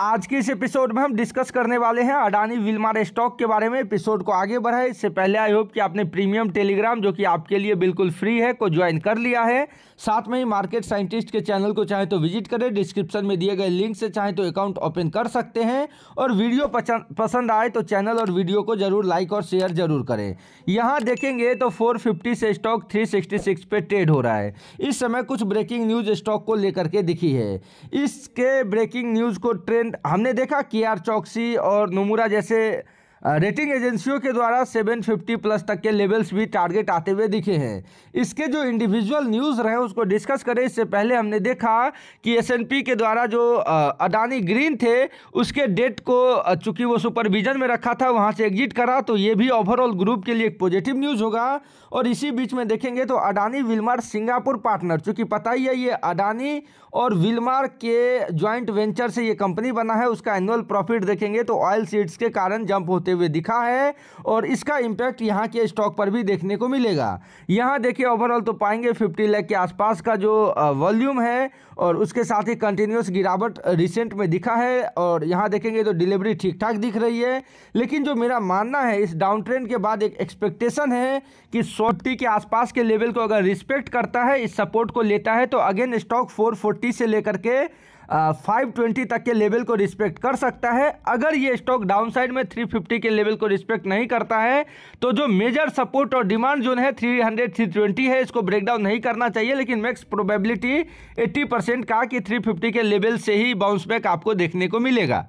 आज के इस एपिसोड में हम डिस्कस करने वाले हैं अडानी विलमार स्टॉक के बारे में एपिसोड को आगे बढ़ाए इससे पहले आई होप कि आपने प्रीमियम टेलीग्राम जो कि आपके लिए बिल्कुल फ्री है को ज्वाइन कर लिया है साथ में ही मार्केट साइंटिस्ट के चैनल को चाहे तो विजिट करें डिस्क्रिप्शन में दिए गए लिंक से चाहे तो अकाउंट ओपन कर सकते हैं और वीडियो पसंद आए तो चैनल और वीडियो को जरूर लाइक और शेयर जरूर करें यहाँ देखेंगे तो फोर से स्टॉक थ्री पे ट्रेड हो रहा है इस समय कुछ ब्रेकिंग न्यूज स्टॉक को लेकर के दिखी है इसके ब्रेकिंग न्यूज को ट्रेड हमने देखा के आर चौकसी और नमूरा जैसे रेटिंग एजेंसियों के द्वारा 750 प्लस तक के लेवल्स भी टारगेट आते हुए दिखे हैं इसके जो इंडिविजुअल न्यूज़ रहे उसको डिस्कस करें इससे पहले हमने देखा कि एस के द्वारा जो अडानी ग्रीन थे उसके डेट को चूंकि वो सुपरविजन में रखा था वहाँ से एग्जिट करा तो ये भी ओवरऑल ग्रुप के लिए एक पॉजिटिव न्यूज़ होगा और इसी बीच में देखेंगे तो अडानी विलमार सिंगापुर पार्टनर चूँकि पता ही है ये अडानी और विलमार के ज्वाइंट वेंचर से ये कंपनी बना है उसका एनुअल प्रॉफिट देखेंगे तो ऑयल सीड्स के कारण जंप होते हुए दिखा है और इसका इम्पैक्ट यहाँ के स्टॉक पर भी देखने को मिलेगा यहाँ देखिए ओवरऑल तो पाएंगे फिफ्टी लैख के आसपास का जो वॉल्यूम है और उसके साथ ही कंटिन्यूस गिरावट रिसेंट में दिखा है और यहाँ देखेंगे तो डिलीवरी ठीक ठाक दिख रही है लेकिन जो मेरा मानना है इस डाउन ट्रेंड के बाद एक एक्सपेक्टेशन है कि सोटी के आसपास के लेवल को अगर रिस्पेक्ट करता है इस सपोर्ट को लेता है तो अगेन स्टॉक 440 से लेकर के फाइव ट्वेंटी तक के लेवल को रिस्पेक्ट कर सकता है अगर ये स्टॉक डाउन साइड में थ्री फिफ्टी के लेवल को रिस्पेक्ट नहीं करता है तो जो मेजर सपोर्ट और डिमांड जोन है थ्री हंड्रेड थ्री ट्वेंटी है इसको ब्रेकडाउन नहीं करना चाहिए लेकिन मैक्स प्रोबेबिलिटी एट्टी परसेंट का कि थ्री फिफ्टी के लेवल से ही बाउंस बैक आपको देखने को मिलेगा